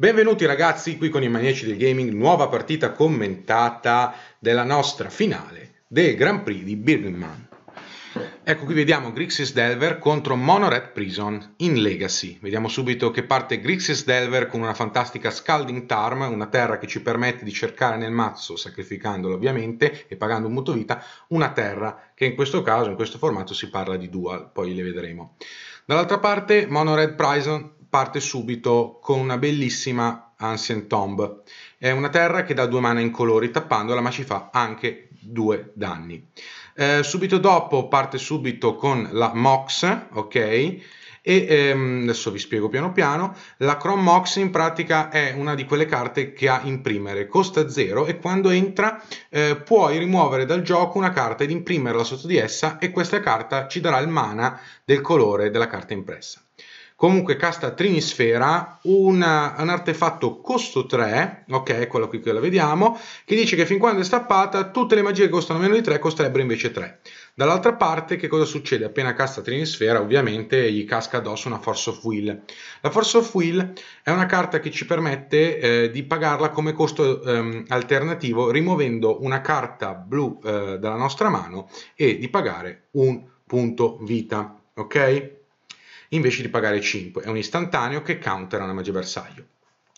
Benvenuti ragazzi qui con i Maniaci del Gaming, nuova partita commentata della nostra finale del Grand Prix di Birmingham. Ecco qui vediamo Grixis Delver contro Monored Prison in Legacy. Vediamo subito che parte Grixis Delver con una fantastica Scalding Tarm, una terra che ci permette di cercare nel mazzo, sacrificandolo ovviamente e pagando un mutuo vita, una terra che in questo caso, in questo formato, si parla di dual, poi le vedremo. Dall'altra parte Monored Prison parte subito con una bellissima Ancient Tomb. È una terra che dà due mana in colori, tappandola, ma ci fa anche due danni. Eh, subito dopo parte subito con la Mox, ok? e ehm, adesso vi spiego piano piano, la Chrome Mox in pratica è una di quelle carte che ha imprimere, costa zero e quando entra eh, puoi rimuovere dal gioco una carta ed imprimerla sotto di essa e questa carta ci darà il mana del colore della carta impressa. Comunque casta Trinisfera, una, un artefatto costo 3, ok, quella qui che la vediamo, che dice che fin quando è stappata tutte le magie che costano meno di 3 costerebbero invece 3. Dall'altra parte che cosa succede? Appena casta Trinisfera ovviamente gli casca addosso una Force of Will. La Force of Will è una carta che ci permette eh, di pagarla come costo ehm, alternativo rimuovendo una carta blu eh, dalla nostra mano e di pagare un punto vita, ok? invece di pagare 5. È un istantaneo che countera una magia bersaglio.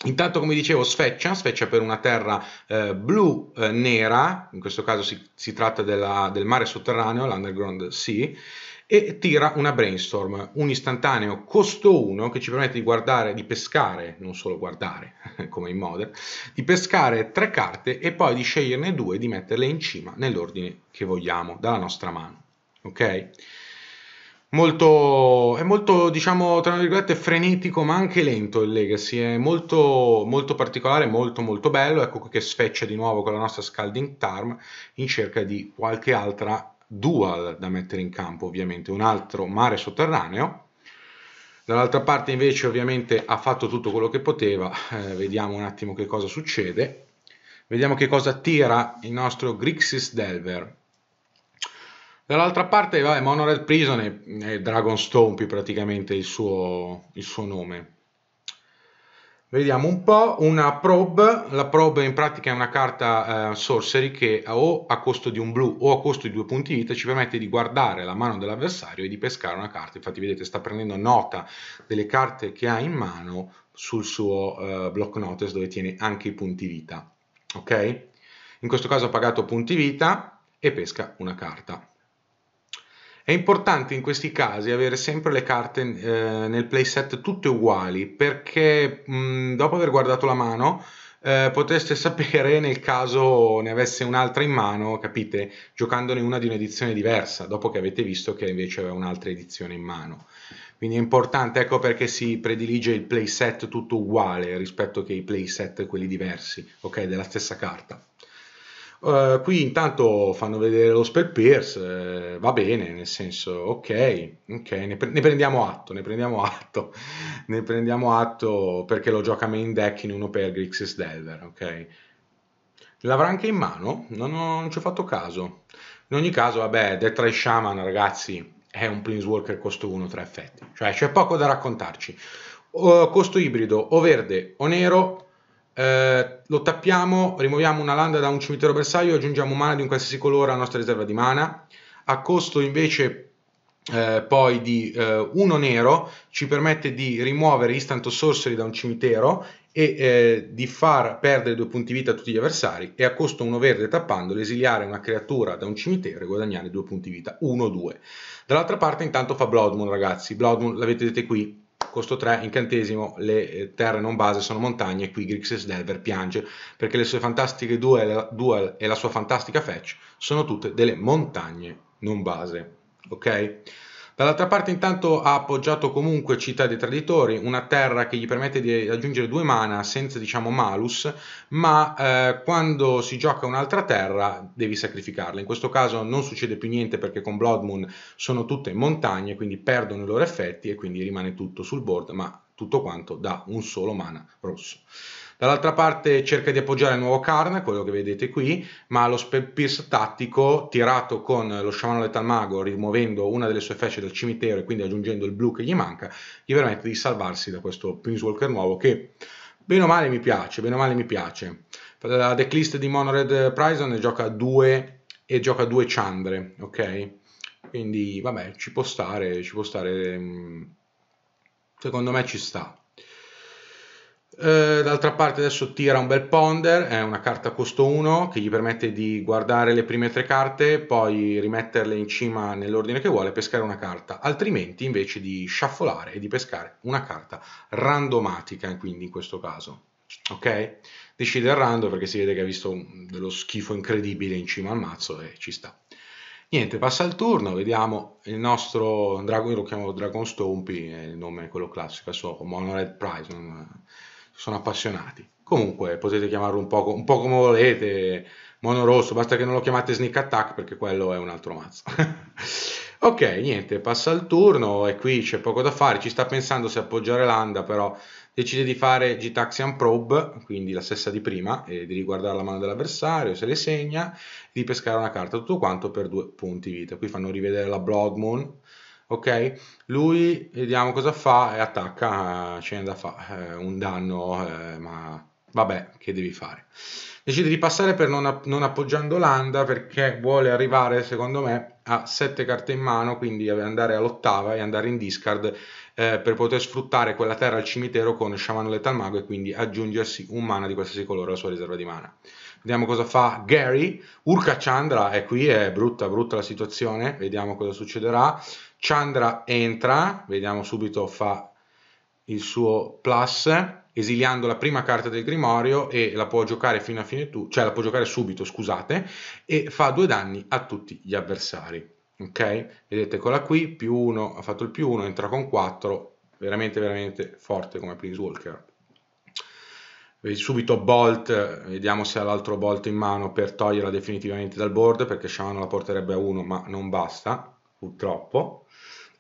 Intanto, come dicevo, sfeccia, sfeccia per una terra eh, blu-nera, eh, in questo caso si, si tratta della, del mare sotterraneo, l'underground sea, e tira una brainstorm, un istantaneo costo 1 che ci permette di guardare, di pescare, non solo guardare, come in Modern, di pescare tre carte e poi di sceglierne due e di metterle in cima nell'ordine che vogliamo, dalla nostra mano. Ok? molto, è molto, diciamo, tra virgolette, frenetico, ma anche lento il Legacy. È molto, molto particolare, molto, molto bello. Ecco che sfeccia di nuovo con la nostra Scalding Tarm in cerca di qualche altra dual da mettere in campo, ovviamente. Un altro mare sotterraneo. Dall'altra parte invece ovviamente ha fatto tutto quello che poteva, eh, vediamo un attimo che cosa succede. Vediamo che cosa tira il nostro Grixis Delver. Dall'altra parte, vabbè, Monored Prison è, è Dragon Stomp praticamente il suo, il suo nome. Vediamo un po', una probe, la probe in pratica è una carta eh, sorcery che o a costo di un blu o a costo di due punti vita ci permette di guardare la mano dell'avversario e di pescare una carta, infatti vedete sta prendendo nota delle carte che ha in mano sul suo eh, block notice dove tiene anche i punti vita, ok? In questo caso ha pagato punti vita e pesca una carta. È importante in questi casi avere sempre le carte eh, nel playset tutte uguali perché mh, dopo aver guardato la mano eh, potreste sapere nel caso ne avesse un'altra in mano, capite? Giocandone una di un'edizione diversa, dopo che avete visto che invece aveva un'altra edizione in mano. Quindi è importante, ecco perché si predilige il playset tutto uguale rispetto che i playset quelli diversi, ok, della stessa carta. Uh, qui intanto fanno vedere lo spell pierce, eh, va bene, nel senso, ok, ok, ne, pre ne, prendiamo atto, ne prendiamo atto, ne prendiamo atto perché lo gioca main deck in uno per Grixis Delver, ok? L'avrà anche in mano? Non, ho, non ci ho fatto caso. In ogni caso, vabbè, Death Ray Shaman, ragazzi, è un Planeswalker costo 1, 3 effetti, cioè c'è poco da raccontarci. Uh, costo ibrido o verde o nero eh, lo tappiamo, rimuoviamo una landa da un cimitero bersaglio e aggiungiamo mana di un qualsiasi colore alla nostra riserva di mana. A costo invece eh, poi di eh, uno nero ci permette di rimuovere Instant Sorcery da un cimitero e eh, di far perdere due punti vita a tutti gli avversari e a costo uno verde tappando esiliare una creatura da un cimitero e guadagnare due punti vita uno o due. dall'altra parte intanto fa Bloodmoon ragazzi Bloodmoon l'avete vedete qui costo 3, incantesimo, le eh, terre non base sono montagne e qui Grixis Delver piange perché le sue fantastiche duel, duel e la sua fantastica fetch sono tutte delle montagne non base, ok? Dall'altra parte intanto ha appoggiato comunque Città dei Traditori, una terra che gli permette di aggiungere due mana senza diciamo malus, ma eh, quando si gioca un'altra terra devi sacrificarla. In questo caso non succede più niente perché con Blood Moon sono tutte montagne, quindi perdono i loro effetti e quindi rimane tutto sul board, ma tutto quanto da un solo mana rosso. Dall'altra parte cerca di appoggiare il nuovo Karn, quello che vedete qui, ma lo Spell Pierce tattico tirato con lo sciamano letal mago, rimuovendo una delle sue fece dal cimitero e quindi aggiungendo il blu che gli manca, gli permette di salvarsi da questo Planeswalker nuovo che bene o male mi piace, bene o male mi piace. La decklist di Monored Prison gioca 2 e gioca 2 Chandre, ok? Quindi vabbè, ci può stare, ci può stare mm, secondo me ci sta. Eh, d'altra parte adesso tira un bel ponder, è una carta costo 1 che gli permette di guardare le prime tre carte, poi rimetterle in cima nell'ordine che vuole, pescare una carta, altrimenti invece di sciaffolare e di pescare una carta randomatica, quindi in questo caso. Ok? Decide il rando perché si vede che ha visto dello schifo incredibile in cima al mazzo e ci sta. Niente, passa il turno, vediamo il nostro Dragon, io lo chiamo Dragon Stompy, il nome è quello classico, adesso Mono Red Prize, sono appassionati. Comunque potete chiamarlo un po', un po come volete, mono rosso, basta che non lo chiamate sneak attack perché quello è un altro mazzo. ok, niente, passa il turno e qui c'è poco da fare, ci sta pensando se appoggiare l'anda, però decide di fare Gitaxian Probe, quindi la stessa di prima, e di riguardare la mano dell'avversario, se le segna, di pescare una carta, tutto quanto per due punti vita. Qui fanno rivedere la Blood Moon, ok? Lui, vediamo cosa fa, e attacca, Scenda eh, fa eh, un danno, eh, ma vabbè, che devi fare? Decide di passare per non, app non appoggiando l'anda perché vuole arrivare, secondo me, a 7 carte in mano, quindi andare all'ottava e andare in discard eh, per poter sfruttare quella terra al cimitero con Shaman Lethal Mago e quindi aggiungersi un mana di qualsiasi colore alla sua riserva di mana. Vediamo cosa fa Gary. Urca Chandra è qui, è brutta, brutta la situazione. Vediamo cosa succederà. Chandra entra, vediamo subito fa il suo plus, esiliando la prima carta del grimorio e la può giocare fino a fine turno, cioè la può giocare subito, scusate, e fa due danni a tutti gli avversari. Ok? Vedete, eccola qui, più uno, ha fatto il più uno, entra con 4, veramente veramente forte come Prince Walker. Subito Bolt, vediamo se ha l'altro Bolt in mano per toglierla definitivamente dal board, perché Shaman la porterebbe a 1, ma non basta, purtroppo.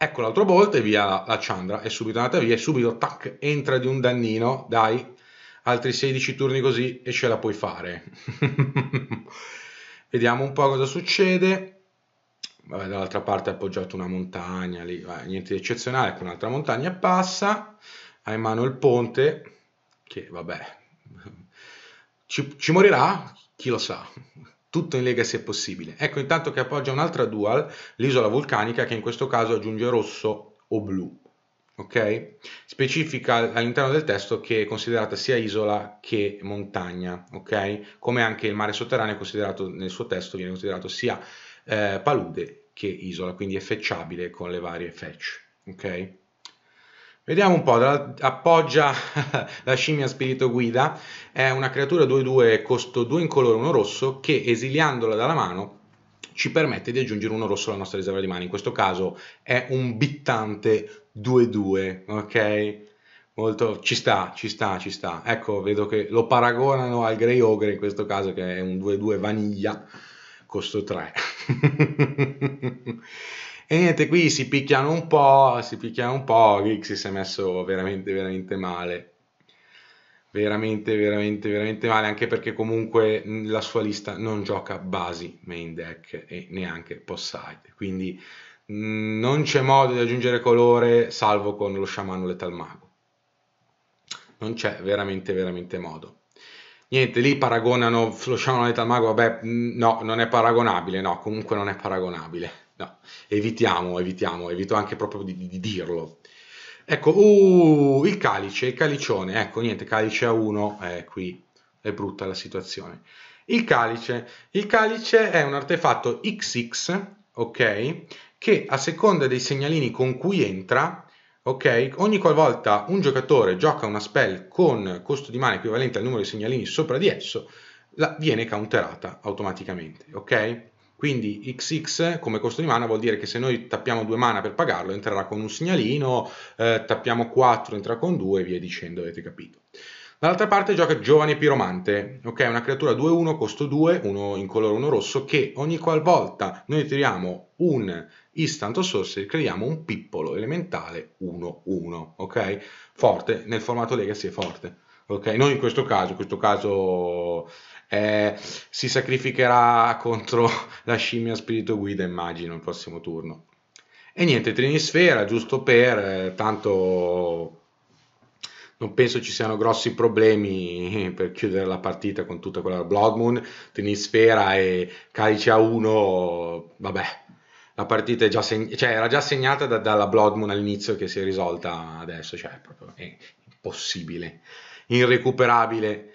Ecco l'altro bolt e via la Chandra, è subito andata via e subito tac, entra di un dannino, dai, altri 16 turni così e ce la puoi fare. Vediamo un po' cosa succede. Vabbè, dall'altra parte ha appoggiato una montagna, lì, vabbè, niente di eccezionale, ecco un'altra montagna passa, ha in mano il ponte, che vabbè, ci, ci morirà, chi lo sa, tutto in Legacy è possibile. Ecco intanto che appoggia un'altra dual, l'isola vulcanica, che in questo caso aggiunge rosso o blu. Ok? Specifica all'interno del testo che è considerata sia isola che montagna, ok? Come anche il mare sotterraneo è considerato nel suo testo, viene considerato sia eh, palude che isola, quindi è fetchabile con le varie fetch, ok? Vediamo un po', appoggia la scimmia spirito guida, è una creatura 2-2, costo 2 in colore, 1 rosso, che esiliandola dalla mano ci permette di aggiungere uno rosso alla nostra riserva di mani. In questo caso è un bittante 2-2, ok? Molto, ci sta, ci sta, ci sta. Ecco, vedo che lo paragonano al Grey Ogre in questo caso, che è un 2-2 vaniglia, costo 3. E niente, qui si picchiano un po', si picchiano un po', Rixi si è messo veramente, veramente male. Veramente, veramente, veramente male, anche perché comunque la sua lista non gioca basi main deck e neanche post-side. Quindi mh, non c'è modo di aggiungere colore salvo con lo sciamano letal mago. Non c'è veramente, veramente modo. Niente, lì paragonano lo sciamano letal mago, vabbè, no, non è paragonabile, no, comunque non è paragonabile no, evitiamo, evitiamo, evito anche proprio di, di dirlo. Ecco, uh, il calice, il calicione, ecco, niente, calice a 1, eh, qui è brutta la situazione. Il calice, il calice è un artefatto XX, ok, che a seconda dei segnalini con cui entra, ok, ogni qualvolta un giocatore gioca una spell con costo di mana equivalente al numero di segnalini sopra di esso, la, viene counterata automaticamente, ok? Quindi XX come costo di mana vuol dire che se noi tappiamo due mana per pagarlo entrerà con un segnalino, eh, tappiamo 4 entrerà con 2 e via dicendo, avete capito. Dall'altra parte gioca Giovane Piromante, ok? Una creatura 2-1, costo 2, uno in colore, uno rosso, che ogni qualvolta noi tiriamo un instant Source creiamo un piccolo elementale 1-1, ok? Forte, nel formato legacy è forte ok? Non in questo caso, in questo caso eh, si sacrificherà contro la scimmia spirito guida, immagino, il prossimo turno. E niente, Trinisfera, giusto per, eh, tanto non penso ci siano grossi problemi per chiudere la partita con tutta quella Blood Moon, Trinisfera e Calice A1, vabbè, la partita già seg- cioè, era già segnata da- dalla Blood Moon all'inizio che si è risolta adesso, cioè è proprio è impossibile irrecuperabile,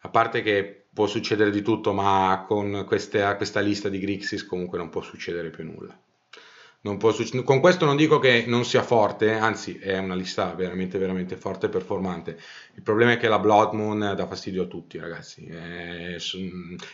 a parte che può succedere di tutto, ma con queste, questa lista di Grixis comunque non può succedere più nulla. Succe- con questo non dico che non sia forte, anzi è una lista veramente veramente forte e performante. Il problema è che la Blood Moon dà fastidio a tutti ragazzi, è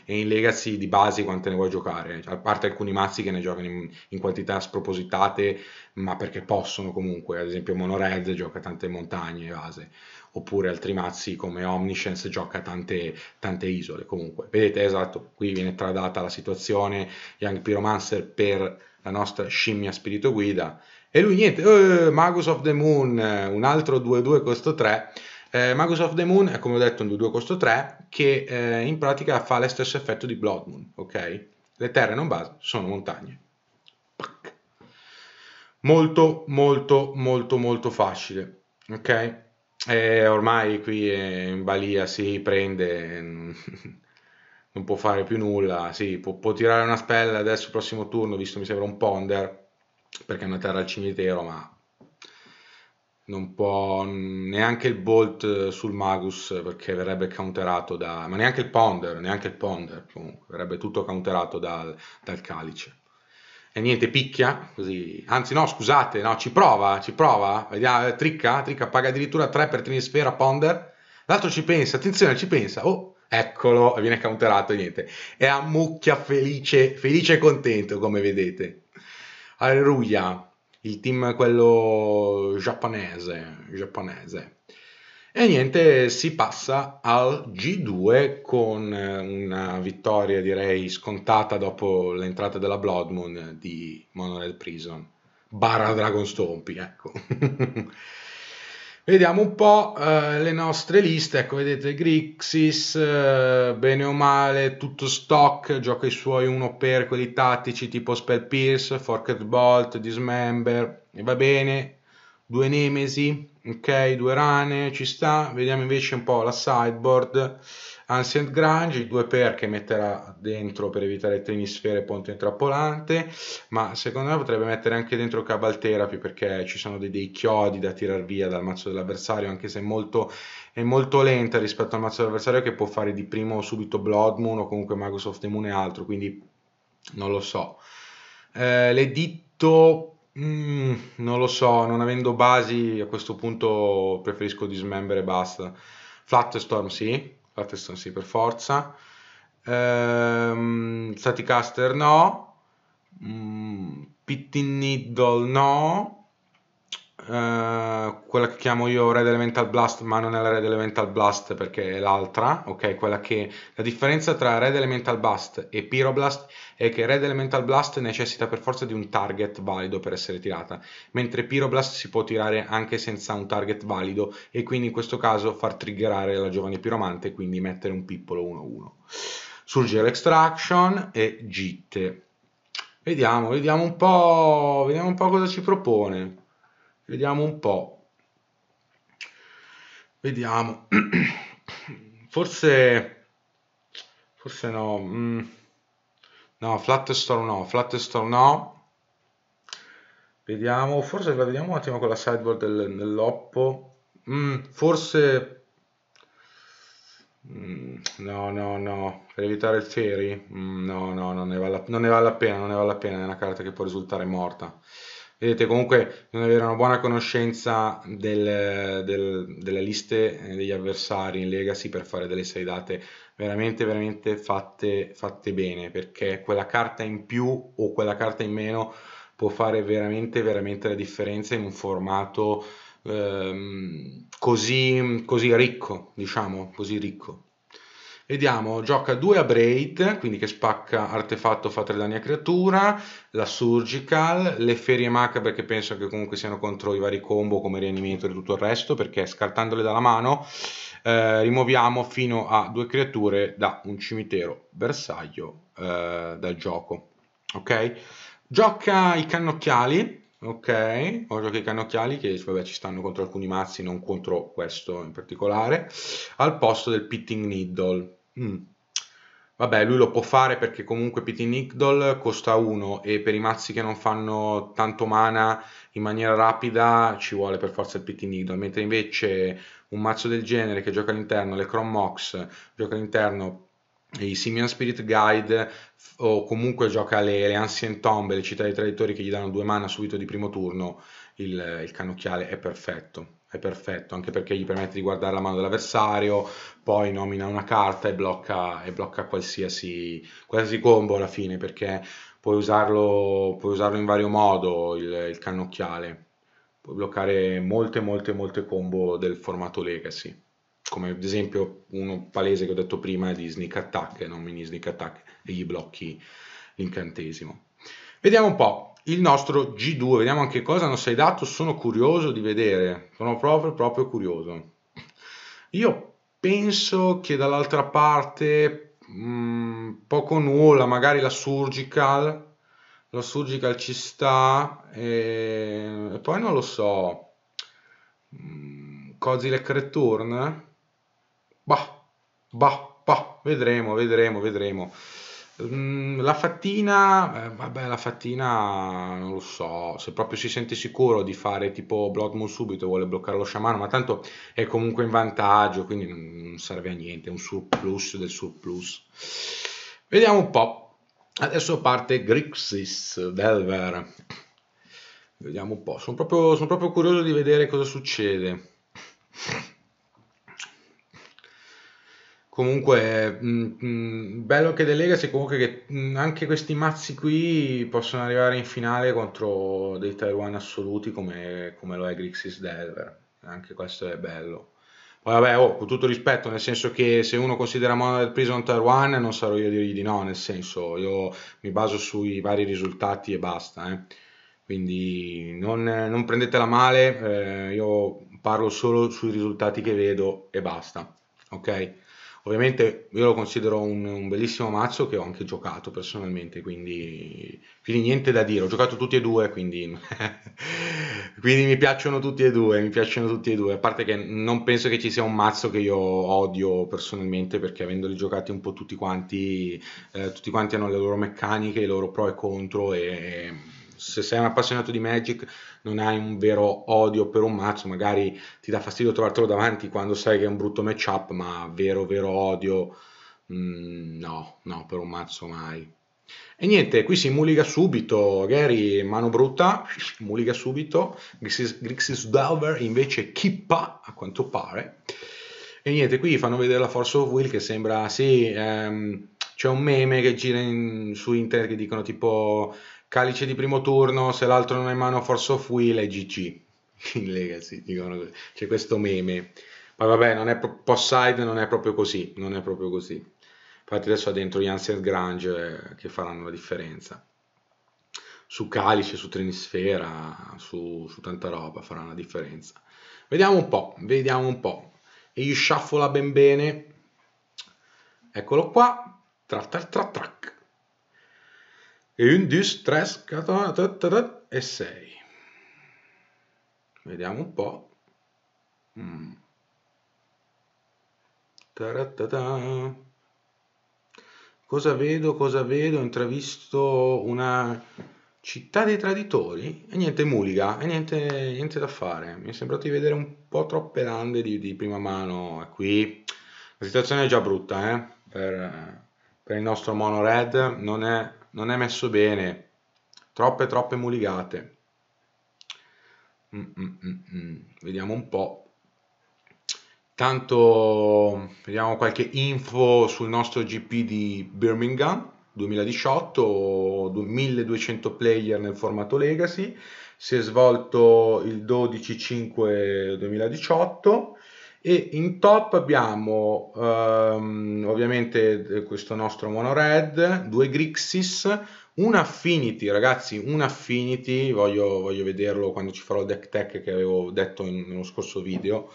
in Legacy di base quante ne vuoi giocare, a parte alcuni mazzi che ne giocano in, in quantità spropositate, ma perché possono comunque, ad esempio Monorez gioca tante montagne e base, oppure altri mazzi come Omniscience gioca tante, tante isole comunque. Vedete, esatto, qui viene tradata la situazione Young Pyromancer per la nostra scimmia spirito guida e lui niente, eh, Magus of the Moon, eh, un altro 2-2 costo 3. Eh, Magus of the Moon è come ho detto un 2-2 costo 3 che eh, in pratica fa lo stesso effetto di Blood Moon, ok? Le terre non base sono montagne. Pac. Molto, molto, molto, molto facile, ok? Eh, ormai qui eh, in Balia si prende, non può fare più nulla, sì, può, può, tirare una spella adesso il prossimo turno, visto mi sembra un ponder, perché è una terra al cimitero, ma non può neanche il bolt sul magus perché verrebbe counterato da... ma neanche il ponder, neanche il ponder comunque, verrebbe tutto counterato dal, dal calice. E niente, picchia, così. Anzi, no, scusate, no, ci prova, ci prova. Vediamo, eh, tricca, tricca, paga addirittura 3 per Trinisfera, Ponder. L'altro ci pensa, attenzione, ci pensa. Oh, eccolo, viene counterato, niente. E ammucchia felice, felice e contento, come vedete. Alleluia, il team quello giapponese, giapponese. E niente, si passa al G2 con eh, una vittoria direi scontata dopo l'entrata della Blood Moon di Monorail Prison, barra Dragon Stompi, ecco. Vediamo un po' eh, le nostre liste, ecco vedete Grixis, eh, bene o male, tutto stock, gioca i suoi 1 per quelli tattici tipo Spell Pierce, Forked Bolt, Dismember, e va bene, due Nemesi, ok, due rane, ci sta. Vediamo invece un po' la sideboard. Ancient Grange, il 2 per che metterà dentro per evitare Trinisfere Ponte Intrappolante, ma secondo me potrebbe mettere anche dentro Cabalterapi perché ci sono dei, dei chiodi da tirar via dal mazzo dell'avversario, anche se è molto, è molto lenta rispetto al mazzo dell'avversario che può fare di primo subito Blood Moon o comunque Magus of the Moon e altro, quindi non lo so. Eh, l'editto Mm, non lo so, non avendo basi a questo punto preferisco dismember e basta. Flatstorm sì, Flatstorm sì per forza. Ehm, Staticaster no. Mm, Pitting Needle no. Eh, quella che chiamo io Red Elemental Blast, ma non è la Red Elemental Blast perché è l'altra, ok? Quella che la differenza tra Red Elemental Blast e Pyroblast è che Red Elemental Blast necessita per forza di un target valido per essere tirata, mentre Pyroblast si può tirare anche senza un target valido e quindi in questo caso far triggerare la giovane piromante e quindi mettere un piccolo 1-1. Surgical Extraction e Gitte. Vediamo, vediamo un po', vediamo un po' cosa ci propone. Vediamo un po'. Vediamo. Forse... Forse no. Mm. No, flat no, flat no. Vediamo, forse la vediamo un attimo con la sideboard del, dell'Oppo. Mm, forse... Mm, no, no, no, per evitare il ferry. Mm, no, no, non ne, vale, non ne vale la pena, non ne vale la pena, è una carta che può risultare morta vedete comunque non avere una buona conoscenza del, del, delle liste eh, degli avversari in legacy per fare delle sei date veramente veramente fatte, fatte bene perché quella carta in più o quella carta in meno può fare veramente veramente la differenza in un formato ehm, così, così ricco diciamo così ricco Vediamo, gioca 2 a Braid, quindi che spacca artefatto, fa 3 danni a creatura, la Surgical, le Ferie Macabre che penso che comunque siano contro i vari combo come Reanimator e tutto il resto, perché scartandole dalla mano eh, rimuoviamo fino a due creature da un cimitero bersaglio eh, dal gioco. Ok? Gioca i cannocchiali, Ok, O gioca i cannocchiali che vabbè, ci stanno contro alcuni mazzi, non contro questo in particolare, al posto del Pitting Needle. Mm. Vabbè, lui lo può fare perché comunque PT Nickdoll costa 1 e per i mazzi che non fanno tanto mana in maniera rapida ci vuole per forza il PT Nickdoll, mentre invece un mazzo del genere che gioca all'interno, le Mox, gioca all'interno i Simian Spirit Guide o comunque gioca le, le Ancient Tomb, le città dei traditori che gli danno due mana subito di primo turno, il, il cannocchiale è perfetto è perfetto, anche perché gli permette di guardare la mano dell'avversario, poi nomina una carta e blocca, e blocca qualsiasi, qualsiasi, combo alla fine, perché puoi usarlo, puoi usarlo in vario modo il, il, cannocchiale, puoi bloccare molte molte molte combo del formato Legacy, come ad esempio uno palese che ho detto prima di Sneak Attack, nomini Sneak Attack e gli blocchi l'incantesimo. Vediamo un po' il nostro G2, vediamo anche cosa non sei dato, sono curioso di vedere, sono proprio, proprio curioso. Io penso che dall'altra parte mh, mm, poco nulla, magari la Surgical, la Surgical ci sta, e, e poi non lo so, mh, mm, Kozilek Return, bah, bah, bah, vedremo, vedremo, vedremo. Mm, la fattina, eh, vabbè, la fattina non lo so, se proprio si sente sicuro di fare tipo Blood Moon subito, vuole bloccare lo sciamano, ma tanto è comunque in vantaggio, quindi non serve a niente, è un surplus del surplus. Vediamo un po'. Adesso parte Grixis Delver. Vediamo un po', sono proprio, sono proprio curioso di vedere cosa succede. Comunque, mh, mm, mh, mm, bello che delegacy, comunque che mh, mm, anche questi mazzi qui possono arrivare in finale contro dei Taiwan assoluti come, come lo è Grixis Delver, anche questo è bello. Poi vabbè, oh, con tutto rispetto, nel senso che se uno considera Mono del Prison Taiwan non sarò io a dirgli di no, nel senso io mi baso sui vari risultati e basta, eh. quindi non, non, prendetela male, eh, io parlo solo sui risultati che vedo e basta, ok? Ovviamente io lo considero un, un bellissimo mazzo che ho anche giocato personalmente, quindi, quindi, niente da dire. Ho giocato tutti e due, quindi, quindi mi piacciono tutti e due, mi piacciono tutti e due. A parte che non penso che ci sia un mazzo che io odio personalmente, perché avendoli giocati un po' tutti quanti, eh, tutti quanti hanno le loro meccaniche, i loro pro e contro e se sei un appassionato di Magic non hai un vero odio per un mazzo, magari ti dà fastidio trovartelo davanti quando sai che è un brutto matchup, ma vero vero odio mh, mm, no, no, per un mazzo mai. E niente, qui si muliga subito, Gary mano brutta, muliga subito, Grixis Dover invece kippa a quanto pare. E niente, qui fanno vedere la Force of Will che sembra, sì, ehm, c'è un meme che gira in, su internet che dicono tipo calice di primo turno, se l'altro non è in mano Force of Will è GG. In Legacy, dicono così. C'è questo meme. Ma vabbè, non è pro- post-side non è proprio così, non è proprio così. Infatti adesso ha dentro gli Ancient Grange eh, che faranno la differenza. Su Calice, su Trinisfera, su, su tanta roba faranno la differenza. Vediamo un po', vediamo un po'. E gli shuffla ben bene. Eccolo qua. Tra tra tra track e un, due, tre, e sei. Vediamo un po'. Mm. Cosa vedo? Cosa vedo? Ho intravisto una città dei traditori e niente muliga e niente, niente, da fare. Mi è sembrato di vedere un po' troppe lande di, di prima mano. qui la situazione è già brutta eh? per, per il nostro mono red. Non è non è messo bene, troppe troppe muligate. Mm, mm, mm, mm, vediamo un po'. Tanto vediamo qualche info sul nostro GP di Birmingham 2018, 1200 player nel formato Legacy, si è svolto il 12-5-2018 e in top abbiamo ehm, ovviamente eh, questo nostro mono red, due Grixis, un Affinity, ragazzi, un Affinity, voglio, voglio vederlo quando ci farò il deck tech che avevo detto in, nello scorso video,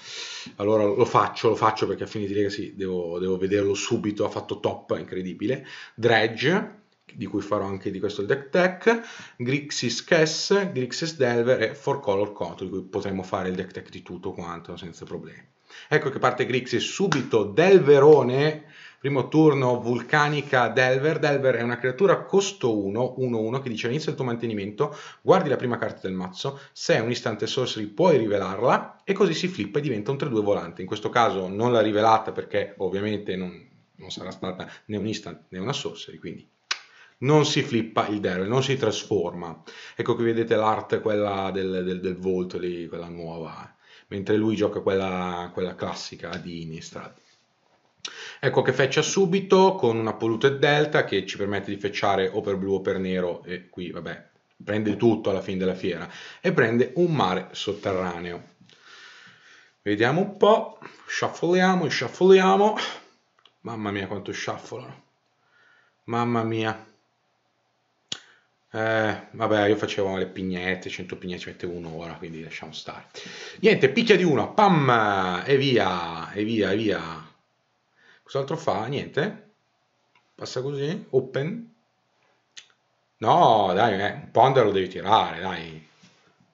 allora lo faccio, lo faccio perché Affinity Legacy devo, devo vederlo subito, ha fatto top, incredibile, Dredge, di cui farò anche di questo il deck tech, Grixis Kess, Grixis Delver e For Color Control, di cui potremo fare il deck tech di tutto quanto senza problemi. Ecco che parte Grixis subito del Verone, primo turno vulcanica Delver. Delver è una creatura costo 1, 1-1 che dice all'inizio del tuo mantenimento guardi la prima carta del mazzo, se è un istante sorcery puoi rivelarla e così si flippa e diventa un 3-2 volante. In questo caso non l'ha rivelata perché ovviamente non, non sarà stata né un instant né una sorcery, quindi non si flippa il derby, non si trasforma. Ecco qui vedete l'art, quella del, del, del volto lì, quella nuova mentre lui gioca quella, quella classica di Innistrad. Ecco che feccia subito con una polluted delta che ci permette di fecciare o per blu o per nero e qui vabbè prende tutto alla fine della fiera e prende un mare sotterraneo. Vediamo un po', shuffleiamo, shuffleiamo, mamma mia quanto shufflano, mamma mia. Eh, vabbè, io facevo le pignette, 100 pignette ci mette un'ora, quindi lasciamo stare. Niente, picchia di uno, pam, e via, e via, e via. Cos'altro fa? Niente. Passa così, open. No, dai, eh, un ponder lo devi tirare, dai. Eh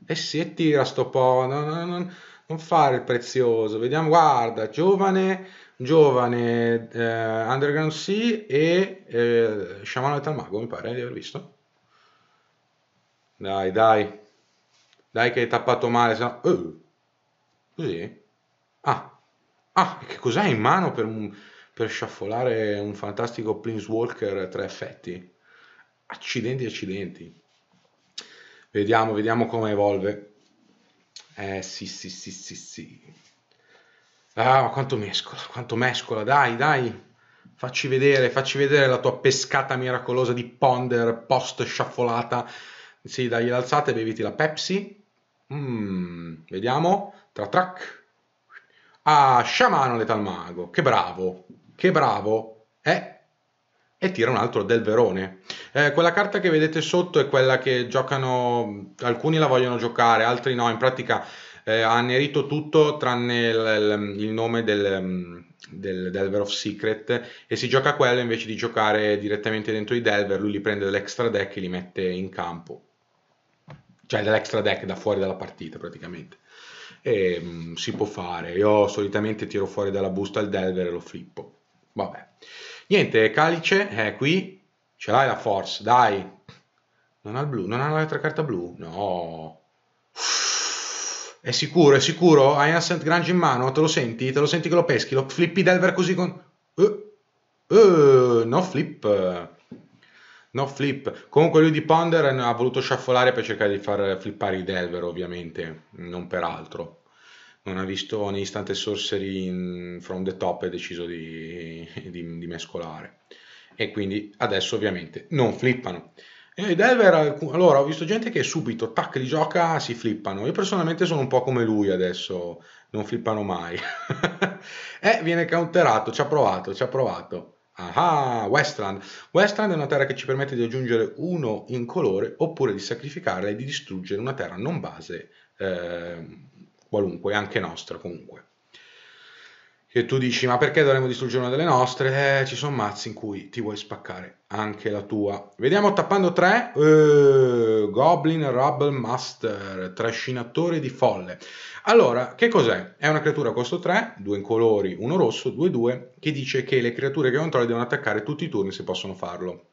e si sì, tira sto po', no, no, no, non fare il prezioso. Vediamo, guarda, giovane, giovane, eh, underground sea e eh, sciamano del mago, mi pare di aver visto. Dai, dai. Dai che hai tappato male, sennò... Uh, così? Ah. Ah, che cos'hai in mano per, un, per sciaffolare un fantastico Planeswalker tre effetti? Accidenti, accidenti. Vediamo, vediamo come evolve. Eh, sì, sì, sì, sì, sì. Ah, ma quanto mescola, quanto mescola, dai, dai. Facci vedere, facci vedere la tua pescata miracolosa di Ponder post sciaffolata sì, dai, l'alzate e beviti la Pepsi. Mm, vediamo. Tra trac. Ah, sciamano letal mago. Che bravo. Che bravo. Eh? E tira un altro del Verone. Eh, quella carta che vedete sotto è quella che giocano... Alcuni la vogliono giocare, altri no. In pratica eh, ha annerito tutto tranne il, il, il nome del, del Delver of Secret e si gioca quello invece di giocare direttamente dentro i Delver. Lui li prende dall'extra deck e li mette in campo cioè dall'extra deck, da fuori dalla partita praticamente. E, ehm, mh, si può fare, io solitamente tiro fuori dalla busta il Delver e lo flippo. Vabbè. Niente, Calice è eh, qui, ce l'hai la Force, dai. Non ha il blu, non ha l'altra carta blu? No. È sicuro, è sicuro? Hai Innocent Grange in mano? Te lo senti? Te lo senti che lo peschi? Lo flippi Delver così con... Uh, uh, no flip. No flip. Comunque lui di Ponder ha voluto sciaffolare per cercare di far flippare i Delver, ovviamente, non per altro. Non ha visto né istante sorcery in, from the top e ha deciso di, di, di, mescolare. E quindi adesso ovviamente non flippano. i Delver, allora, ho visto gente che subito, tac, li gioca, si flippano. Io personalmente sono un po' come lui adesso, non flippano mai. e eh, viene counterato, ci ha provato, ci ha provato Ah, Westland. Westland è una terra che ci permette di aggiungere uno in colore oppure di sacrificarla e di distruggere una terra non base eh, qualunque, anche nostra comunque che tu dici ma perché dovremmo distruggere una delle nostre? Eh, ci sono mazzi in cui ti vuoi spaccare anche la tua. Vediamo tappando 3, eh, Goblin Rubble Master, trascinatore di folle. Allora, che cos'è? È una creatura a costo 3, 2 in colori, 1 rosso, 2-2, che dice che le creature che controlli devono attaccare tutti i turni se possono farlo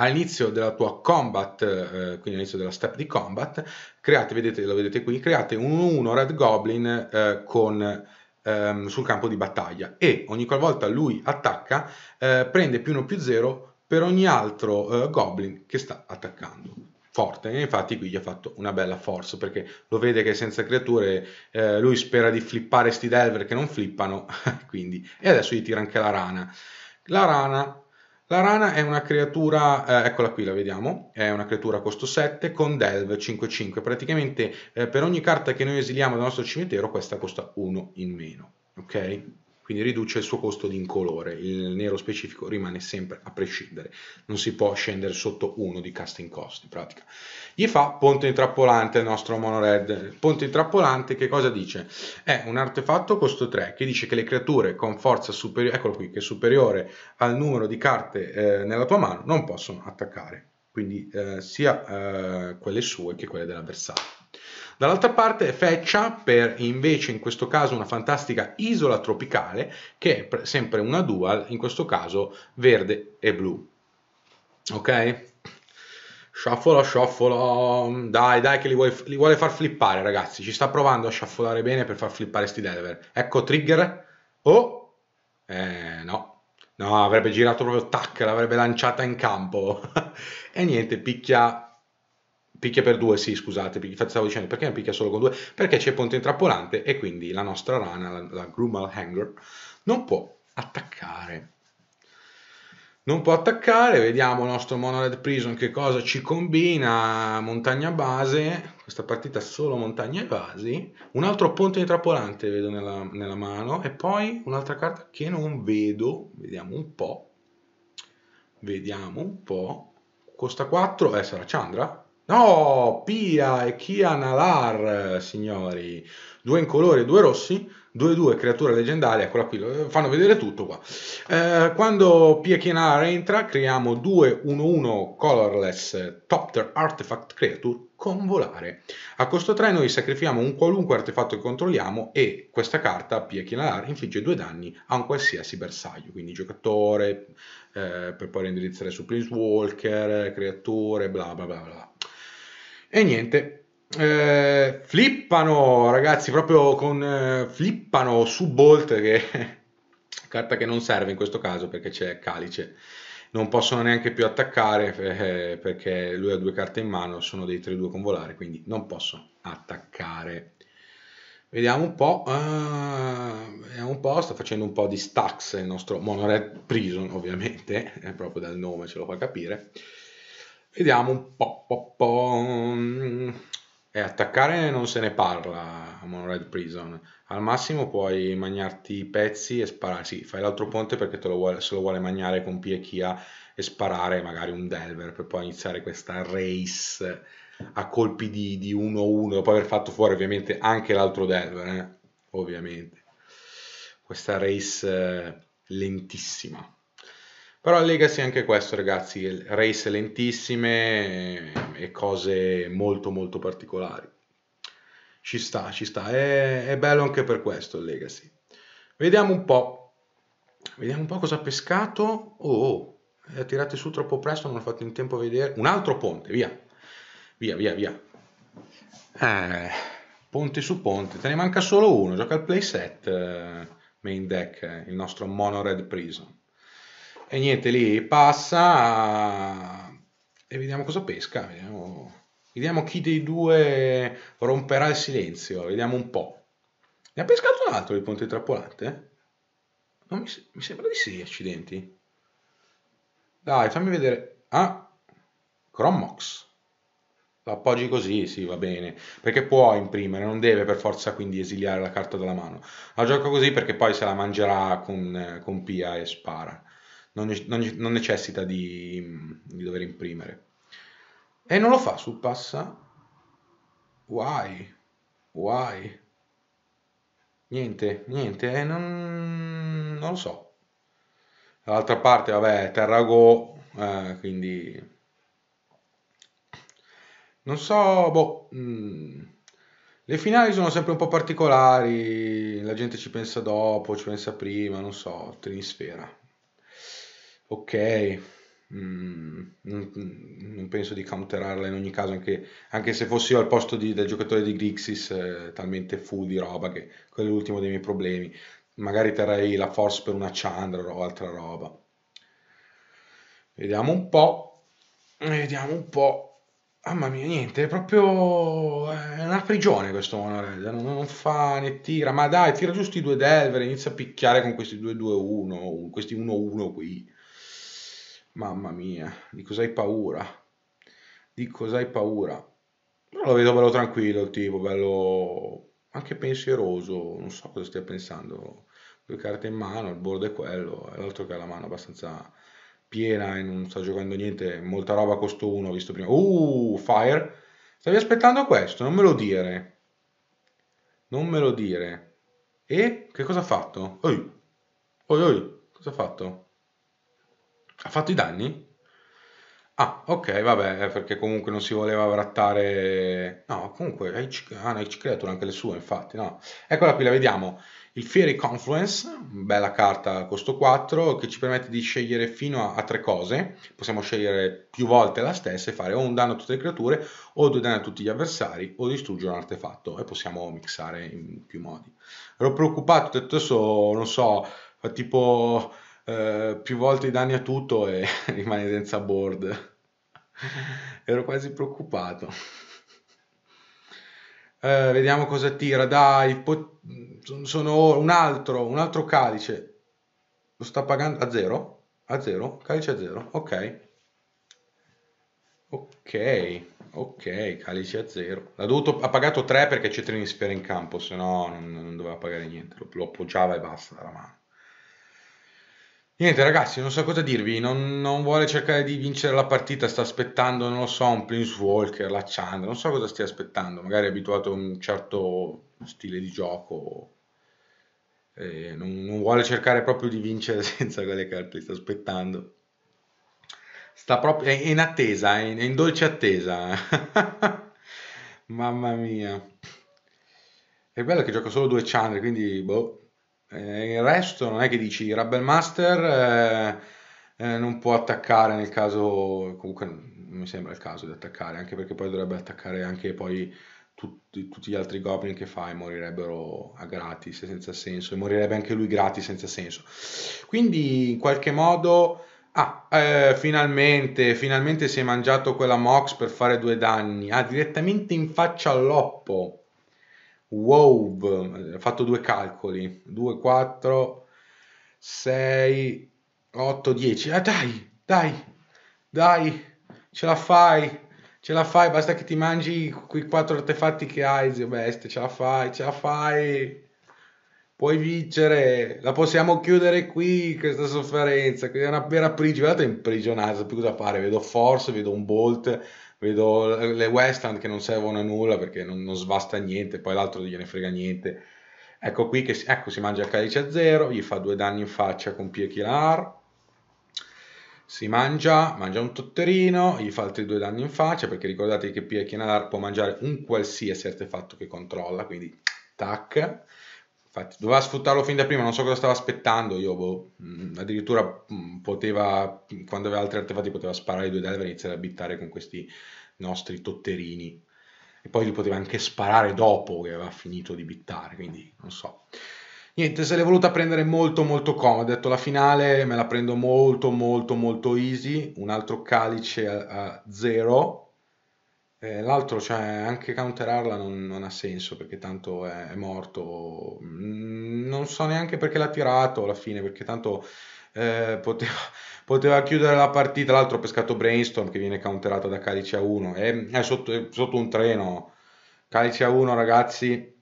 all'inizio della tua combat, eh, quindi all'inizio della step di combat, create, vedete, lo vedete qui, create un 1-1 Red Goblin eh, con ehm, sul campo di battaglia e ogni qualvolta lui attacca eh, prende più 1 più 0 per ogni altro eh, goblin che sta attaccando. Forte, e infatti qui gli ha fatto una bella forza perché lo vede che senza creature eh, lui spera di flippare sti delver che non flippano, quindi e adesso gli tira anche la rana. La rana la rana è una creatura, eh, eccola qui, la vediamo, è una creatura costo 7 con Delve 5-5, praticamente eh, per ogni carta che noi esiliamo dal nostro cimitero questa costa 1 in meno, ok? quindi riduce il suo costo di incolore, il nero specifico rimane sempre a prescindere, non si può scendere sotto uno di casting cost in pratica. Gli fa ponte intrappolante il nostro monored, ponte intrappolante che cosa dice? È un artefatto costo 3 che dice che le creature con forza superiore, eccolo qui, che è superiore al numero di carte eh, nella tua mano non possono attaccare, quindi eh, sia eh, quelle sue che quelle dell'avversario. Dall'altra parte Feccia per invece in questo caso una fantastica isola tropicale che è sempre una dual, in questo caso verde e blu. Ok? Sciaffolo, sciaffolo, dai, dai che li vuole, li vuole far flippare ragazzi, ci sta provando a sciaffolare bene per far flippare sti Delaware. Ecco trigger, oh, eh, no, No, avrebbe girato proprio tac, l'avrebbe lanciata in campo. e niente, picchia picchia per due, sì, scusate, stavo dicendo perché non picchia solo con due? Perché c'è il ponte intrappolante e quindi la nostra rana, la, la Grumal Hanger, non può attaccare. Non può attaccare, vediamo il nostro Monored Prison che cosa ci combina, montagna base, questa partita solo montagne basi, un altro ponte intrappolante vedo nella, nella mano e poi un'altra carta che non vedo, vediamo un po', vediamo un po', costa 4, eh sarà Chandra, No, Pia e Kia Nalar, signori. Due in colore, due rossi, due due creature leggendarie, eccola qui, fanno vedere tutto qua. Eh, quando Pia Kia Nalar entra, creiamo due 1 1 colorless Topter Artifact Creature con volare. A costo 3 noi sacrifichiamo un qualunque artefatto che controlliamo e questa carta, Pia Kia Nalar, infligge due danni a un qualsiasi bersaglio, quindi giocatore, eh, per poi indirizzare su Planeswalker, creature, bla bla bla bla. E niente, eh, flippano ragazzi, proprio con eh, flippano su Bolt, che carta che non serve in questo caso perché c'è Calice. Non possono neanche più attaccare eh, perché lui ha due carte in mano, sono dei 3-2 con volare, quindi non possono attaccare. Vediamo un po', uh, vediamo un po', sta facendo un po' di stacks il nostro monorail Prison, ovviamente, proprio dal nome ce lo fa capire. Vediamo un po', po', po'. E eh, attaccare non se ne parla a Monored Prison. Al massimo puoi mangiarti i pezzi e sparare. Sì, fai l'altro ponte perché lo vuole, se lo vuole mangiare con Piekia e sparare magari un Delver per poi iniziare questa race a colpi di 1-1 dopo aver fatto fuori ovviamente anche l'altro Delver. Eh? Ovviamente. Questa race eh, lentissima. Però Legacy anche questo, ragazzi, race lentissime e cose molto molto particolari. Ci sta, ci sta. È, è bello anche per questo Legacy. Vediamo un po'. Vediamo un po' cosa ha pescato. Oh, oh, tirate su troppo presto, non ho fatto in tempo a vedere. Un altro ponte, via. Via, via, via. Eh, ponte su ponte. Te ne manca solo uno. Gioca il playset eh, main deck, il nostro Mono Red Prison. E niente, lì passa e vediamo cosa pesca. Vediamo, vediamo chi dei due romperà il silenzio. Vediamo un po'. Ne ha pescato un altro di Ponte Trappolante? Non mi, mi sembra di sì, accidenti. Dai, fammi vedere. Ah, Chromox lo appoggi così, sì, va bene, perché può imprimere, non deve per forza quindi esiliare la carta dalla mano. La gioca così perché poi se la mangerà con, con Pia e spara non, non, non necessita di, di, dover imprimere. E non lo fa su passa. Why? Why? Niente, niente, eh, non, non, lo so. Dall'altra parte, vabbè, Terrago, eh, quindi... Non so, boh... Mh, mm. le finali sono sempre un po' particolari, la gente ci pensa dopo, ci pensa prima, non so, Trinisfera. Ok, mm, non, non, penso di counterarla in ogni caso, anche, anche se fossi io al posto di, del giocatore di Grixis, eh, talmente full di roba che quello è l'ultimo dei miei problemi. Magari terrei la Force per una Chandra o altra roba. Vediamo un po', vediamo un po'. Mamma mia, niente, è proprio è una prigione questo Monored, non, non, fa né tira, ma dai, tira giusto i due Delver, inizia a picchiare con questi 2-2-1, questi 1-1 qui. Mamma mia, di cosa hai paura? Di cosa hai paura? Però lo vedo bello tranquillo il tipo, bello anche pensieroso, non so cosa stia pensando. Due carte in mano, il bordo è quello, e l'altro che ha la mano abbastanza piena e non sta giocando niente, molta roba costo uno, visto prima. Uh, Fire! Stavi aspettando questo, non me lo dire. Non me lo dire. E che cosa ha fatto? Oi, oi, oi, cosa ha fatto? Ha fatto i danni? Ah, ok, vabbè, eh, perché comunque non si voleva brattare... No, comunque, ah, no, H Creature anche le sue, infatti, no. Eccola qui, la vediamo. Il Fiery Confluence, bella carta, costo 4, che ci permette di scegliere fino a, a, tre cose. Possiamo scegliere più volte la stessa e fare o un danno a tutte le creature, o due danni a tutti gli avversari, o distruggere un artefatto. E possiamo mixare in più modi. Ero preoccupato, detto adesso, non so, tipo eh, più volte i danni a tutto e rimane senza board. Ero quasi preoccupato. Eh, vediamo cosa tira, dai, sono un altro, un altro calice. Lo sta pagando a zero? A zero? Calice a zero, ok. Ok, ok, calice a zero. Dovuto, ha pagato 3 perché c'è Trinisfera in campo, se no non, non, doveva pagare niente, lo, lo appoggiava e basta dalla mano. Niente ragazzi, non so cosa dirvi, non, non, vuole cercare di vincere la partita, sta aspettando, non lo so, un Prince Walker, la Chandra, non so cosa stia aspettando, magari è abituato a un certo stile di gioco, eh, non, non, vuole cercare proprio di vincere senza quelle carte, sta aspettando. Sta proprio, è in attesa, è in, è in dolce attesa. Mamma mia. È bello che gioca solo due Chandra, quindi boh eh, il resto non è che dici Rebel Master eh, eh non può attaccare nel caso, comunque non mi sembra il caso di attaccare, anche perché poi dovrebbe attaccare anche poi tutti, tutti gli altri goblin che fai morirebbero a gratis, senza senso, e morirebbe anche lui gratis, senza senso. Quindi in qualche modo... Ah, eh, finalmente, finalmente si è mangiato quella Mox per fare due danni. Ah, direttamente in faccia all'oppo. Wow, eh, ho fatto due calcoli, 2, 4, 6, 8, 10. Ah dai, dai, dai, ce la fai, ce la fai, basta che ti mangi quei quattro artefatti che hai, zio bestia, ce la fai, ce la fai. Puoi vincere, la possiamo chiudere qui questa sofferenza, che è una vera prigione, guardate imprigionata, non so più cosa fare, vedo Force, vedo un Bolt, vedo le West che non servono a nulla perché non, non svasta niente, poi l'altro gliene frega niente. Ecco qui che ecco, si mangia il calice a zero, gli fa due danni in faccia con Piechilar. Si mangia, mangia un totterino, gli fa altri due danni in faccia, perché ricordate che Piechinar può mangiare un qualsiasi artefatto che controlla, quindi tac. Infatti, doveva sfruttarlo fin da prima, non so cosa stava aspettando. Io boh, mm, addirittura mm, poteva, quando aveva altri artefatti, poteva sparare i due delver e iniziare a bittare con questi nostri totterini. E poi li poteva anche sparare dopo che aveva finito di bittare, quindi non so. Niente, se l'è voluta prendere molto molto comoda, ho detto la finale me la prendo molto molto molto easy, un altro calice a zero, eh, l'altro, cioè, anche counterarla non, non ha senso perché tanto è, è, morto. Mm, non so neanche perché l'ha tirato alla fine, perché tanto eh, poteva, poteva, chiudere la partita. L'altro ha pescato Brainstorm che viene counterato da Calice a 1. È, è, sotto, è eh, sotto un treno. Calice a 1, ragazzi,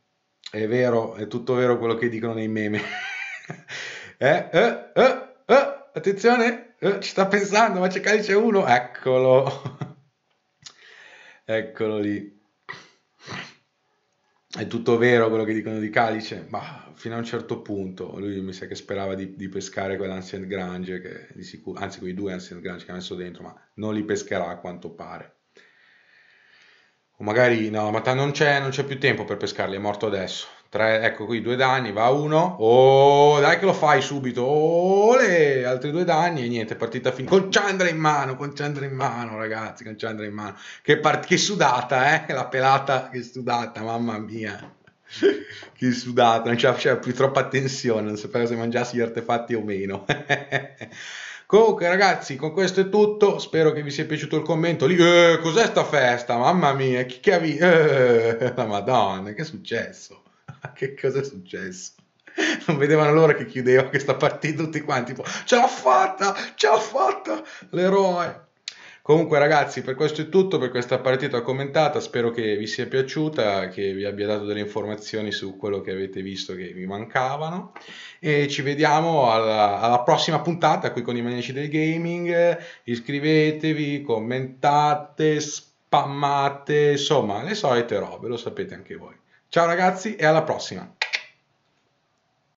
è vero, è tutto vero quello che dicono nei meme. Eh, eh, eh, eh, attenzione, eh, ci sta pensando, ma c'è Calice a 1. Eccolo. Eccolo lì. È tutto vero quello che dicono di Calice, ma fino a un certo punto lui mi sa che sperava di, di pescare quell'Ancient Grange, che di sicuro, anzi quei due Ancient Grange che ha messo dentro, ma non li pescherà a quanto pare. O magari no, ma non c'è, non c'è più tempo per pescarli, è morto adesso. 3, ecco qui due danni, va uno. Oh, dai che lo fai subito. Ole, altri due danni e niente, partita finita. Con Chandra in mano, con Chandra in mano, ragazzi, con Chandra in mano. Che, part- che sudata, eh? La pelata che sudata, mamma mia. che sudata, non c'era, c'era più troppa tensione, non sapevo se mangiassi gli artefatti o meno. Comunque ragazzi, con questo è tutto, spero che vi sia piaciuto il commento lì. Eh, cos'è sta festa? Mamma mia, chi che ha vi... Eh, la madonna, che è successo? che cosa è successo? Non vedevano l'ora che chiudeva questa partita tutti quanti, tipo, ce l'ho fatta, ce l'ho fatta, l'eroe. Comunque ragazzi, per questo è tutto, per questa partita commentata, spero che vi sia piaciuta, che vi abbia dato delle informazioni su quello che avete visto che vi mancavano e ci vediamo alla, alla prossima puntata qui con i maniaci del gaming, iscrivetevi, commentate, spammate, insomma le solite robe, lo sapete anche voi. Ciao ragazzi e alla prossima!